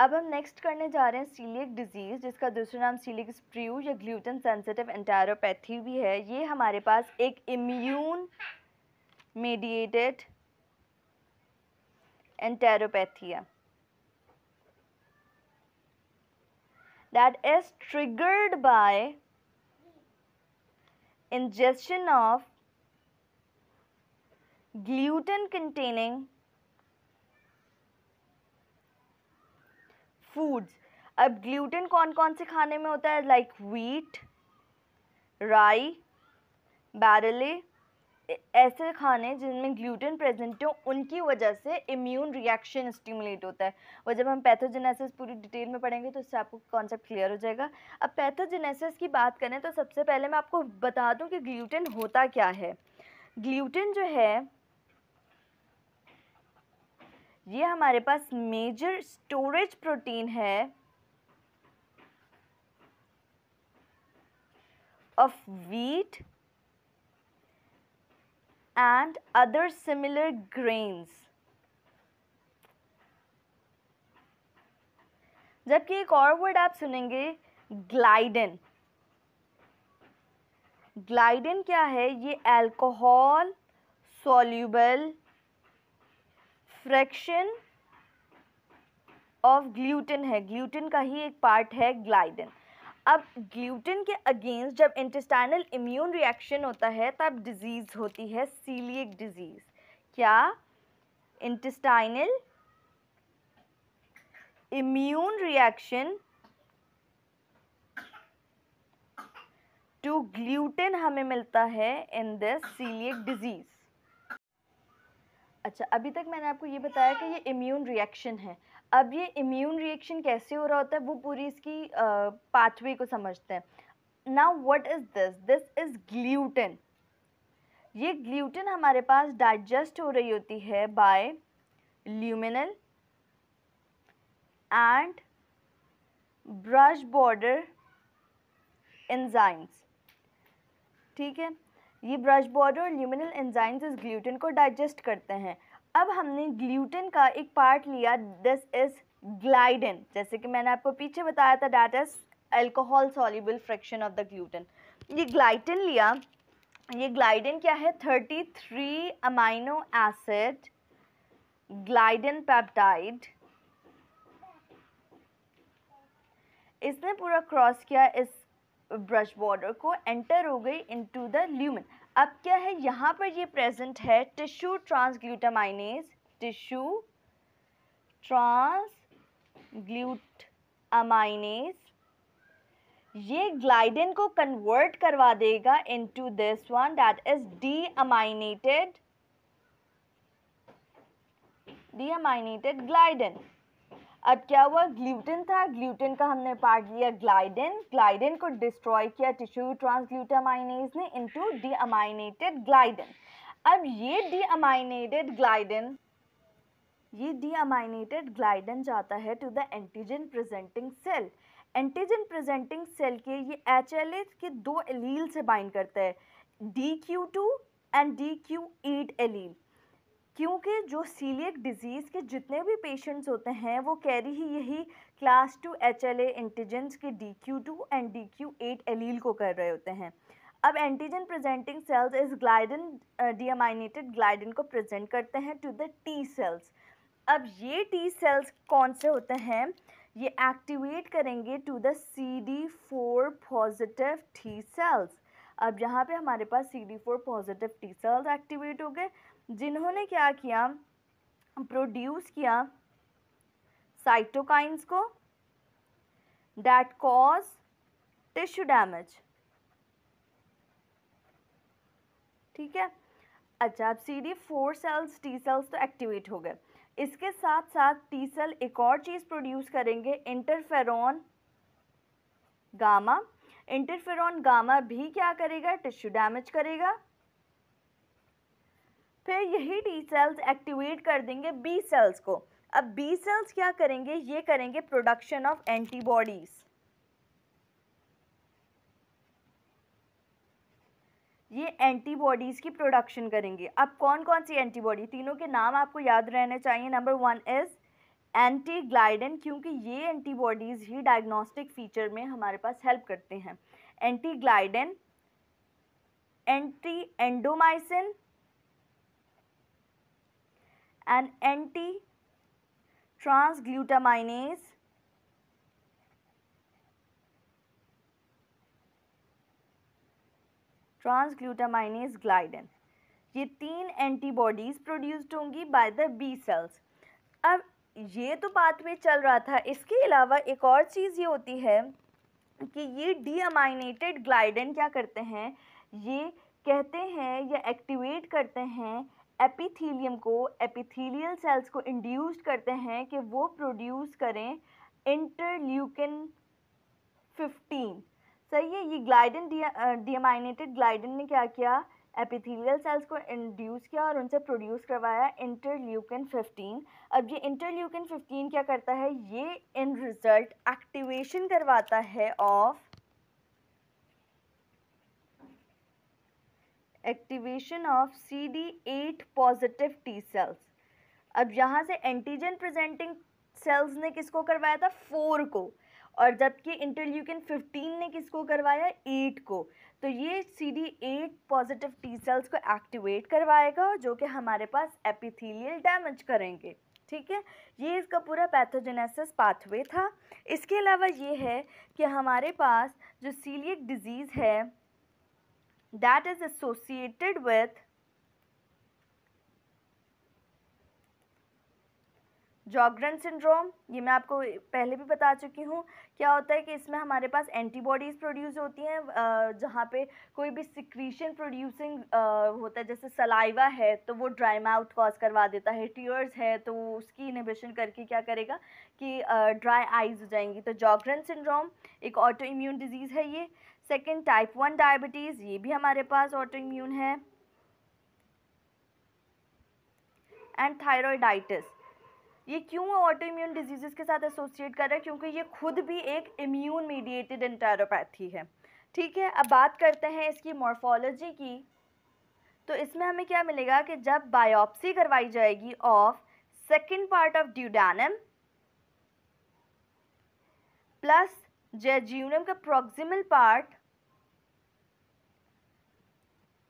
अब हम नेक्स्ट करने जा रहे हैं सीलिक डिजीज़ जिसका दूसरा नाम सीलिक स्प्रियो या ग्लूटन सेंसिटिव एंटेरोपैथी भी है ये हमारे पास एक इम्यून मेडिएटेड एंटेरोपैथी है that is triggered by ingestion of gluten containing foods अब ग्लूटेन कौन कौन से खाने में होता है लाइक व्हीट राई बैरले ऐसे खाने जिनमें ग्लूटेन प्रेजेंट हो उनकी वजह से इम्यून रिएक्शन स्टिमुलेट होता है और जब हम पैथोजेनेसिस पूरी डिटेल में पढ़ेंगे तो उससे आपको कॉन्सेप्ट क्लियर हो जाएगा अब पैथोजेनेसिस की बात करें तो सबसे पहले मैं आपको बता दूं कि ग्लूटेन होता क्या है ग्लूटेन जो है ये हमारे पास मेजर स्टोरेज प्रोटीन है of wheat and other similar grains जबकि एक और वर्ड आप सुनेंगे ग्लाइडन ग्लाइडन क्या है ये alcohol soluble fraction of gluten है ग्लूटिन का ही एक पार्ट है ग्लाइडन अब ग्लूटिन के अगेंस्ट जब इंटेस्टाइनल इम्यून रिएक्शन होता है तब डिजीज़ होती है सीलिएक डिजीज़ क्या intestinal immune reaction to gluten हमें मिलता है इन दिस सीलिएक डिजीज़ अच्छा अभी तक मैंने आपको ये बताया कि ये इम्यून रिएक्शन है अब ये इम्यून रिएक्शन कैसे हो रहा होता है वो पूरी इसकी पाथवे को समझते हैं now what is this this is gluten ये ग्लूटेन हमारे पास डाइजेस्ट हो रही होती है by luminal and brush border enzymes ठीक है ये ब्रश बॉर्डर और ल्यूमिनल एंजाइम्स इस ग्लूटेन को डाइजेस्ट करते हैं अब हमने ग्लूटेन का एक पार्ट लिया दिस इज़ ग्लाइडन जैसे कि मैंने आपको पीछे बताया था that is alcohol soluble fraction of the gluten ये ग्लाइटन लिया ये ग्लाइडन क्या है thirty three amino acid gliadin peptide इसने पूरा क्रॉस किया इस ब्रश बॉर्डर को एंटर हो गई इनटू द ल्यूमन अब क्या है यहाँ पर ये प्रेजेंट है टिश्यू ट्रांसग्लूटामाइनेज टिश्यू ट्रांसग्लूट ये ग्लाइडिन को कन्वर्ट करवा देगा into this one that is deaminated deaminated gliadin अब क्या हुआ ग्लूटेन था ग्लूटेन का हमने पार्ट लिया ग्लाइडेन ग्लाइडेन को डिस्ट्रॉय किया टिश्यू ट्रांसग्लूटामाइनेज ने इनटू डीअमाइनेटेड ग्लाइडेन अब ये डीअमाइनेटेड ग्लाइडेन ये डीअमाइनेटेड ग्लाइडेन जाता है to the antigen presenting cell antigen presenting cell के ये एच के दो एलील से बाइंड करता है D Q two and D Q eight allele क्योंकि जो सीलियक डिज़ीज़ के जितने भी पेशेंट्स होते हैं वो कैरी ही यही class two H L antigens के D Q two and D Q eight allele को कर रहे होते हैं अब एंटीजन प्रेजेंटिंग सेल्स इस ग्लाइडन डीएमाइनेटेड ग्लाइडन को प्रेजेंट करते हैं टू द टी सेल्स अब ये टी सेल्स कौन से होते हैं ये एक्टिवेट करेंगे to the C D four positive T cells अब यहाँ पे हमारे पास C D four positive T cells activate हो गए जिन्होंने क्या किया प्रोड्यूस किया साइटोकाइंस को डैट कॉज टिश्यू डैमेज ठीक है अच्छा अब C D four cells T cells तो एक्टिवेट हो गए इसके साथ साथ टी सेल एक और चीज़ प्रोड्यूस करेंगे इंटरफेरॉन गामा इंटरफेरॉन गामा भी क्या करेगा टिश्यू डैमेज करेगा फिर यही टी सेल्स एक्टिवेट कर देंगे बी सेल्स को अब बी सेल्स क्या करेंगे ये करेंगे प्रोडक्शन ऑफ एंटीबॉडीज़ ये एंटीबॉडीज़ की प्रोडक्शन करेंगे अब कौन कौन सी एंटीबॉडी तीनों के नाम आपको याद रहने चाहिए number one is anti gliadin क्योंकि ये एंटीबॉडीज़ ही डायग्नोस्टिक फीचर में हमारे पास हेल्प करते हैं anti gliadin anti endomysin an anti transglutaminase transglutaminase gliadin ये तीन एंटीबॉडीज़ प्रोड्यूस्ड होंगी बाय द बी सेल्स अब ये तो पाथवे चल रहा था इसके अलावा एक और चीज़ ये होती है कि ये डीअमाइनेटेड ग्लाइडन क्या करते हैं ये कहते हैं या एक्टिवेट करते हैं एपिथीलियम को एपिथीलियल सेल्स को इंड्यूस्ड करते हैं कि वो प्रोड्यूस करें इंटरल्यूकिन 15 सही है ये ग्लाइडन डिमाइनेटेड ग्लाइडन ने क्या किया एपिथीलियल सेल्स को इंड्यूस किया और उनसे प्रोड्यूस करवाया इंटरल्यूकिन 15 अब ये इंटरल्यूकिन 15 क्या करता है ये इन रिज़ल्ट एक्टिवेशन करवाता है of activation of C D eight positive T cells अब यहाँ से एंटीजन प्रेजेंटिंग सेल्स ने किसको करवाया था फोर को और जबकि इंटरल्यूकिन फिफ्टीन ने किसको करवाया एट को तो ये C D eight positive T cells को एक्टिवेट करवाएगा जो कि हमारे पास एपिथीलियल डैमेज करेंगे ठीक है ये इसका पूरा पैथोजेनेसिस पाथवे था इसके अलावा ये है कि हमारे पास जो सीलियक डिजीज़ है that is associated with Sjogren syndrome ये मैं आपको पहले भी बता चुकी हूँ क्या होता है कि इसमें हमारे पास एंटीबॉडीज़ प्रोड्यूस होती हैं जहाँ पे कोई भी सिक्रीशन प्रोड्यूसिंग होता है जैसे सलाइवा है तो वो ड्राई माउथ कॉज करवा देता है टीयर्स है तो उसकी इनिबिशन करके क्या करेगा कि ड्राई आइज हो जाएंगी तो जॉगरन सिंड्रोम एक ऑटो इम्यून डिजीज़ है ये सेकेंड टाइप वन डायबिटीज़ ये भी हमारे पास ऑटो इम्यून है एंड थायरोइडाइटिस ये क्यों ऑटो इम्यून डिजीज़ के साथ एसोसिएट कर रहा है क्योंकि ये खुद भी एक इम्यून मीडिएटेड एंटेरोपैथी है ठीक है अब बात करते हैं इसकी मॉर्फोलॉजी की तो इसमें हमें क्या मिलेगा कि जब बायोप्सी करवाई जाएगी of second part of duodenum plus jejunum का प्रोक्सिमल पार्ट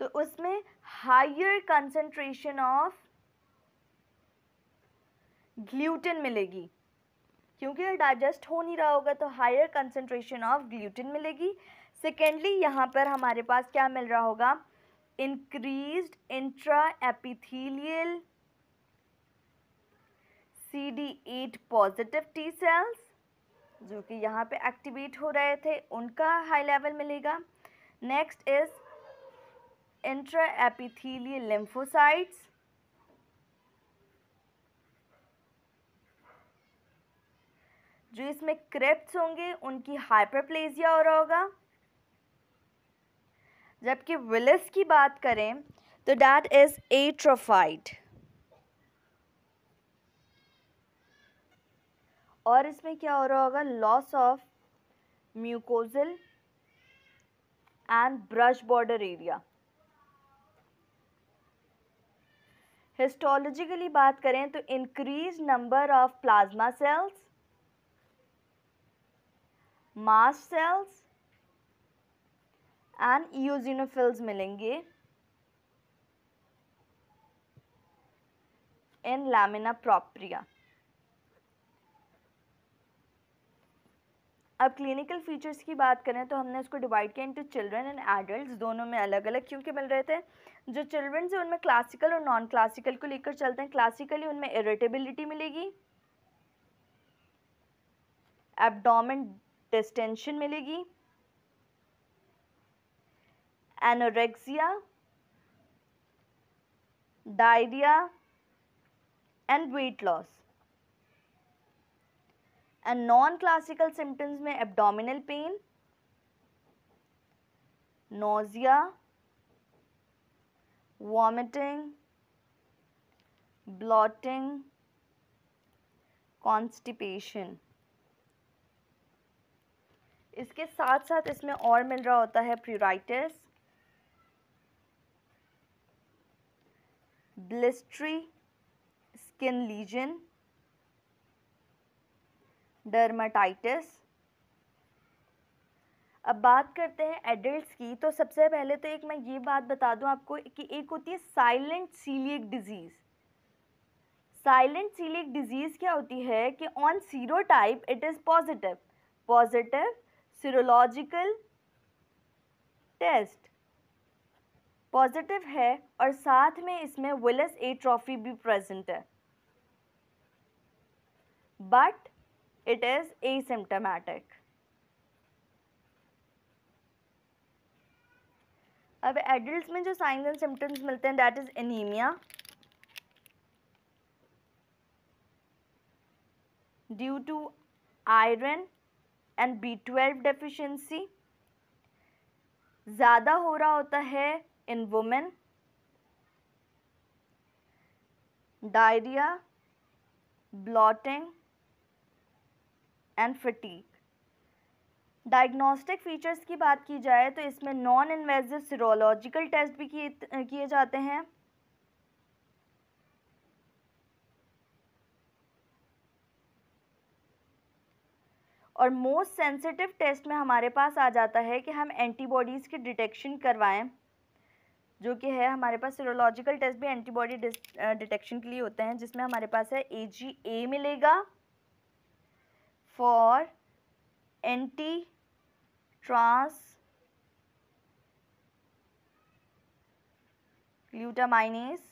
तो उसमें हायर कंसेंट्रेशन ऑफ ग्लूटिन मिलेगी क्योंकि ये डाइजेस्ट हो नहीं रहा होगा तो हायर कंसेंट्रेशन ऑफ ग्लूटिन मिलेगी सेकेंडली यहाँ पर हमारे पास क्या मिल रहा होगा increase intraepithelial C D eight positive T cells जो कि यहाँ पे एक्टिवेट हो रहे थे उनका हाई लेवल मिलेगा नेक्स्ट इज़ intraepithelial lymphocytes. जो इसमें क्रिप्ट होंगे उनकी हाइपरप्लेजिया हो रहा होगा जबकि विलिस की बात करें तो डैट इज एट्रोफाइड और इसमें क्या हो रहा होगा loss of mucosal and brush border area histologically बात करें तो increase number of plasma cells mast cells and eosinophils मिलेंगे इन लैमिना प्रॉप्रिया अब क्लिनिकल फीचर्स की बात करें तो हमने उसको डिवाइड किया इंटू चिल्ड्रन एंड एडल्ट दोनों में अलग अलग क्योंकि मिल रहे थे जो चिल्ड्रन हैं उनमें क्लासिकल और नॉन क्लासिकल को लेकर चलते हैं क्लासिकली उनमें इरिटेबिलिटी मिलेगी एबडोमेंट डिस्टेंशन मिलेगी anorexia diarrhoea and weight loss and non classical symptoms में abdominal pain nausea vomiting bloating constipation इसके साथ साथ इसमें और मिल रहा होता है pruritus blistery skin lesion dermatitis अब बात करते हैं एडल्ट्स की तो सबसे पहले तो एक मैं ये बात बता दूं आपको कि एक होती है silent coeliac disease silent coeliac disease क्या होती है कि on serotype it is positive positive serological test positive है और साथ में इसमें विलस ए ट्रॉफी भी प्रेजेंट है बट it is asymptomatic. अब एडल्ट में जो साइंस एंड सिम्टम्स मिलते हैं that is anaemia due to iron and B twelve deficiency ज़्यादा हो रहा होता है in women diarrhoea bloating and fatigue diagnostic features की बात की जाए तो इसमें नॉन इन्वेजिव सीरोलॉजिकल टेस्ट भी किए किए जाते हैं और मोस्ट सेंसिटिव टेस्ट में हमारे पास आ जाता है कि हम एंटीबॉडीज़ की डिटेक्शन करवाएं जो कि है हमारे पास सीरोलॉजिकल टेस्ट भी एंटीबॉडी डिटेक्शन के लिए होते हैं जिसमें हमारे पास है ए जी ए मिलेगा for anti trans glutaminase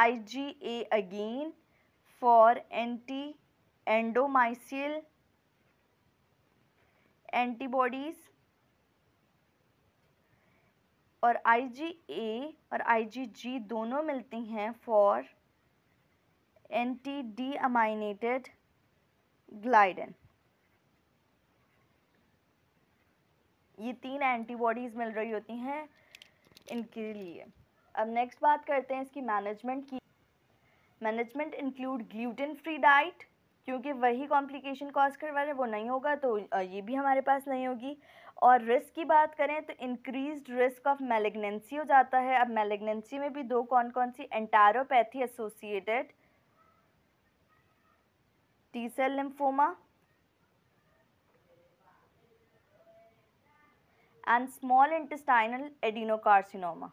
IgA again for anti endomycel antibodies और IgA और IgG दोनों मिलती हैं for anti deamidated gliadin ये तीन एंटीबॉडीज़ मिल रही होती हैं इनके लिए अब नेक्स्ट बात करते हैं इसकी मैनेजमेंट की management include gluten free diet क्योंकि वही कॉम्प्लिकेशन कॉज करवा रहे वो नहीं होगा तो ये भी हमारे पास नहीं होगी और रिस्क की बात करें तो इंक्रीज रिस्क ऑफ मेलेग्नेंसी हो जाता है अब मेलेग्नेंसी में भी दो कौन कौन सी enteropathy associated T cell lymphoma and small intestinal adenocarcinoma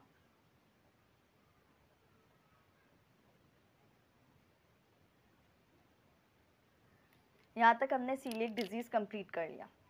यहाँ तक हमने सीलिक डिजीज कंप्लीट कर लिया